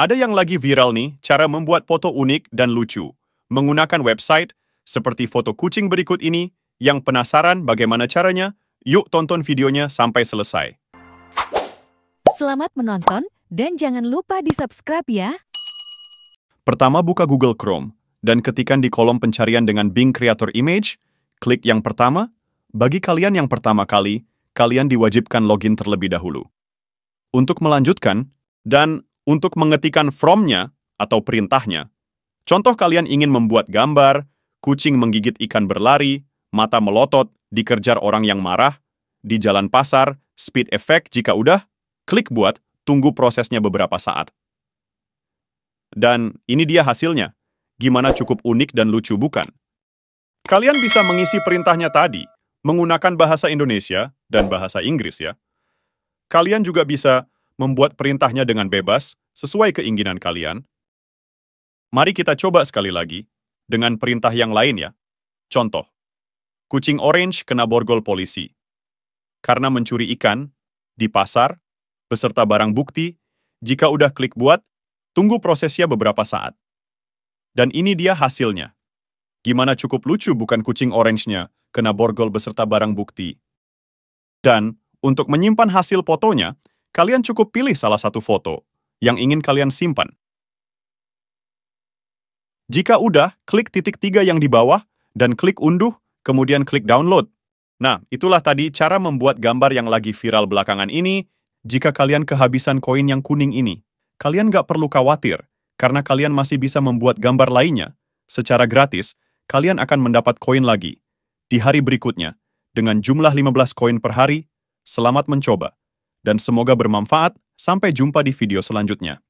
Ada yang lagi viral nih, cara membuat foto unik dan lucu. Menggunakan website, seperti foto kucing berikut ini, yang penasaran bagaimana caranya, yuk tonton videonya sampai selesai. Selamat menonton, dan jangan lupa di-subscribe ya! Pertama buka Google Chrome, dan ketikan di kolom pencarian dengan Bing Creator Image, klik yang pertama. Bagi kalian yang pertama kali, kalian diwajibkan login terlebih dahulu. Untuk melanjutkan, dan untuk mengetikan from-nya atau perintahnya. Contoh kalian ingin membuat gambar, kucing menggigit ikan berlari, mata melotot, dikerjar orang yang marah, di jalan pasar, speed effect jika udah, klik buat, tunggu prosesnya beberapa saat. Dan ini dia hasilnya. Gimana cukup unik dan lucu bukan? Kalian bisa mengisi perintahnya tadi menggunakan bahasa Indonesia dan bahasa Inggris ya. Kalian juga bisa membuat perintahnya dengan bebas, sesuai keinginan kalian? Mari kita coba sekali lagi, dengan perintah yang lain ya. Contoh, kucing orange kena borgol polisi. Karena mencuri ikan, di pasar, beserta barang bukti, jika udah klik buat, tunggu prosesnya beberapa saat. Dan ini dia hasilnya. Gimana cukup lucu bukan kucing orange-nya kena borgol beserta barang bukti. Dan, untuk menyimpan hasil fotonya, kalian cukup pilih salah satu foto yang ingin kalian simpan. Jika udah, klik titik tiga yang di bawah dan klik unduh, kemudian klik download. Nah, itulah tadi cara membuat gambar yang lagi viral belakangan ini. Jika kalian kehabisan koin yang kuning ini, kalian nggak perlu khawatir, karena kalian masih bisa membuat gambar lainnya. Secara gratis, kalian akan mendapat koin lagi. Di hari berikutnya, dengan jumlah 15 koin per hari, selamat mencoba dan semoga bermanfaat. Sampai jumpa di video selanjutnya.